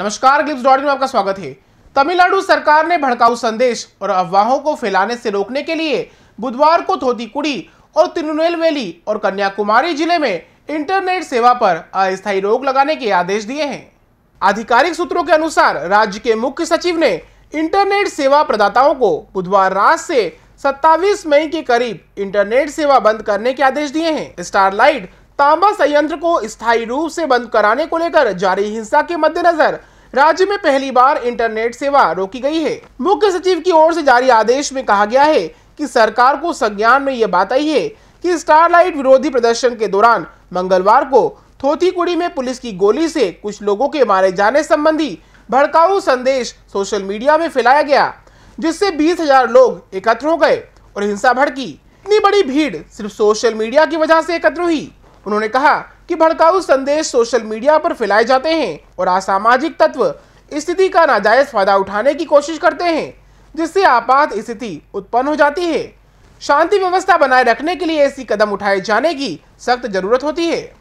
नमस्कार clips dot में आपका स्वागत है तमिलनाडु सरकार ने भड़काऊ संदेश और अफवाहों को फैलाने से रोकने के लिए बुधवार को थोतीकुड़ी और तिरुनेलवेली और कन्याकुमारी जिले में इंटरनेट सेवा पर अस्थायी रोक लगाने के आदेश दिए हैं आधिकारिक सूत्रों के अनुसार राज्य के मुख्य सचिव ने इंटरनेट सेवा प्रदाताओं को बुधवार रात से 27 मई के करीब इंटरनेट सेवा बंद करने के आदेश दिए हैं स्टारलाइट तांबा संयंत्र को स्थायी रूप से बंद कराने को लेकर जारी हिंसा के मद्देनजर राज्य में पहली बार इंटरनेट सेवा रोकी गई है मुख्य सचिव की ओर से जारी आदेश में कहा गया है कि सरकार को संज्ञान में यह बात आई है कि स्टारलाइट विरोधी प्रदर्शन के दौरान मंगलवार को थोथीकुड़ी में पुलिस की गोली से कुछ लोगों के मारे जाने संबंधी भड़काऊ संदेश सोशल मीडिया में फैलाया गया जिससे बीस हजार लोग एकत्र हो गए और हिंसा भड़की इतनी बड़ी भीड़ सिर्फ सोशल मीडिया की वजह से एकत्र हुई उन्होंने कहा कि भड़काऊ संदेश सोशल मीडिया पर फैलाए जाते हैं और असामाजिक तत्व स्थिति का नाजायज फायदा उठाने की कोशिश करते हैं जिससे आपात स्थिति उत्पन्न हो जाती है शांति व्यवस्था बनाए रखने के लिए ऐसी कदम उठाए जाने की सख्त जरूरत होती है